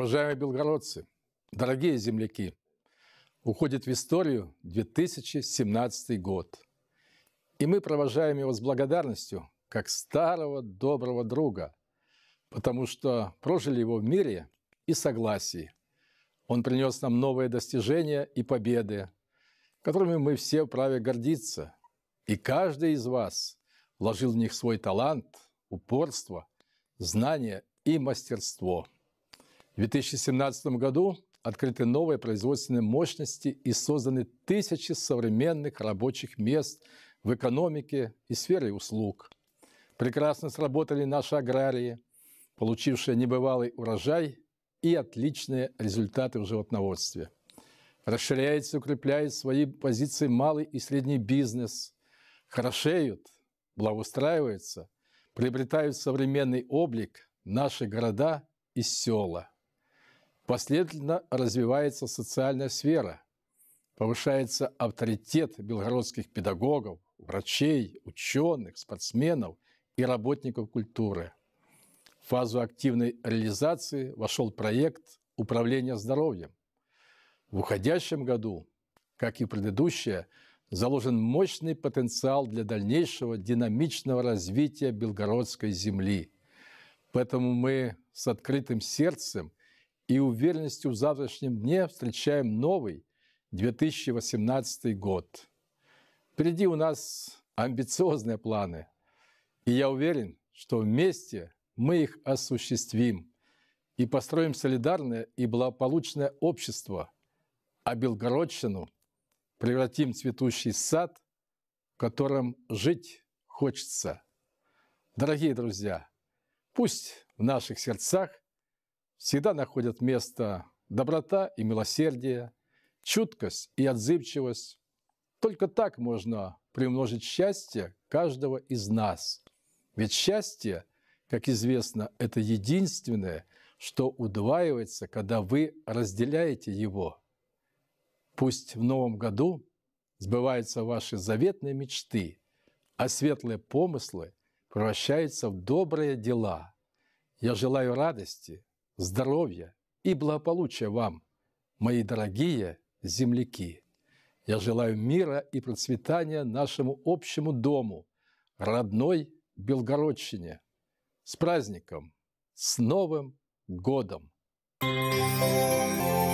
Уважаемые белгородцы, дорогие земляки, уходит в историю 2017 год. И мы провожаем его с благодарностью, как старого доброго друга, потому что прожили его в мире и согласии. Он принес нам новые достижения и победы, которыми мы все вправе гордиться. И каждый из вас вложил в них свой талант, упорство, знание и мастерство. В 2017 году открыты новые производственные мощности и созданы тысячи современных рабочих мест в экономике и сфере услуг. Прекрасно сработали наши аграрии, получившие небывалый урожай и отличные результаты в животноводстве. Расширяется и укрепляет свои позиции малый и средний бизнес. Хорошеют, благоустраиваются, приобретают современный облик наши города и села. Последовательно развивается социальная сфера, повышается авторитет белгородских педагогов, врачей, ученых, спортсменов и работников культуры. В фазу активной реализации вошел проект управления здоровьем. В уходящем году, как и предыдущее, заложен мощный потенциал для дальнейшего динамичного развития белгородской земли. Поэтому мы с открытым сердцем – и уверенностью в завтрашнем дне встречаем новый 2018 год. Впереди у нас амбициозные планы, и я уверен, что вместе мы их осуществим и построим солидарное и благополучное общество, а Белгородщину превратим в цветущий сад, в котором жить хочется. Дорогие друзья, пусть в наших сердцах всегда находят место доброта и милосердие, чуткость и отзывчивость. Только так можно приумножить счастье каждого из нас. Ведь счастье, как известно, это единственное, что удваивается, когда вы разделяете его. Пусть в новом году сбываются ваши заветные мечты, а светлые помыслы превращаются в добрые дела. Я желаю радости – здоровья и благополучия вам, мои дорогие земляки. Я желаю мира и процветания нашему общему дому, родной Белгородщине. С праздником! С Новым годом! Thank you.